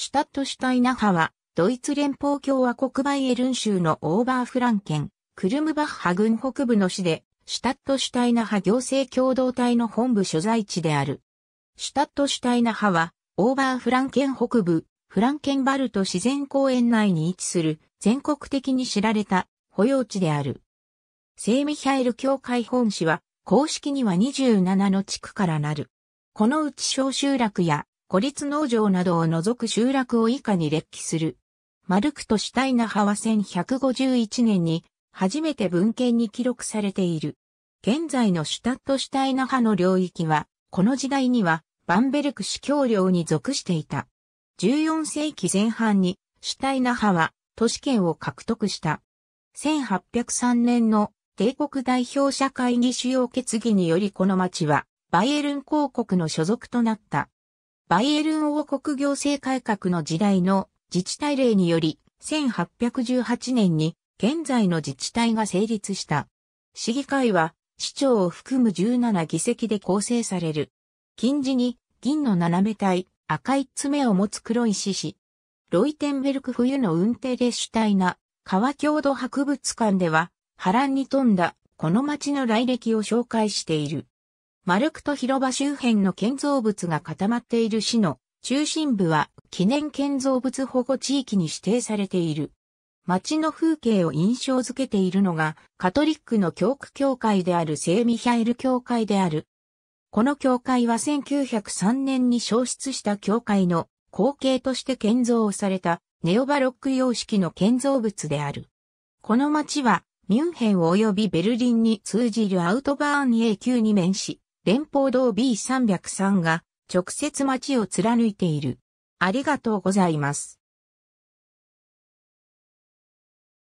シュタットシュタイナハは、ドイツ連邦共和国バイエルン州のオーバーフランケン、クルムバッハ郡北部の市で、シュタットシュタイナハ行政共同体の本部所在地である。シュタットシュタイナハは、オーバーフランケン北部、フランケンバルト自然公園内に位置する、全国的に知られた保養地である。聖ミヒャエル教会本市は、公式には27の地区からなる。このうち小集落や孤立農場などを除く集落を以下に列記する。マルクとシュタイナ派は1151年に初めて文献に記録されている。現在のシュタットシュタイナ派の領域は、この時代にはバンベルク市教領に属していた。14世紀前半にシュタイナ派は都市圏を獲得した。1803年の帝国代表者会議主要決議によりこの町はバイエルン公国の所属となった。バイエルン王国行政改革の時代の自治体令により、1818年に現在の自治体が成立した。市議会は市長を含む17議席で構成される。近似に銀の斜め体、赤い爪を持つ黒い獅子。ロイテンベルク冬の運転で主体な川郷土博物館では波乱に富んだこの町の来歴を紹介している。丸くと広場周辺の建造物が固まっている市の中心部は記念建造物保護地域に指定されている。街の風景を印象づけているのが、カトリックの教区教会であるセイミヒャエル教会である。この教会は1903年に消失した教会の後継として建造されたネオバロック様式の建造物である。この街はミュンヘン及びベルリンに通じるアウトバーン A 級に面し、連邦道 B303 が直接街を貫いている。ありがとうございます。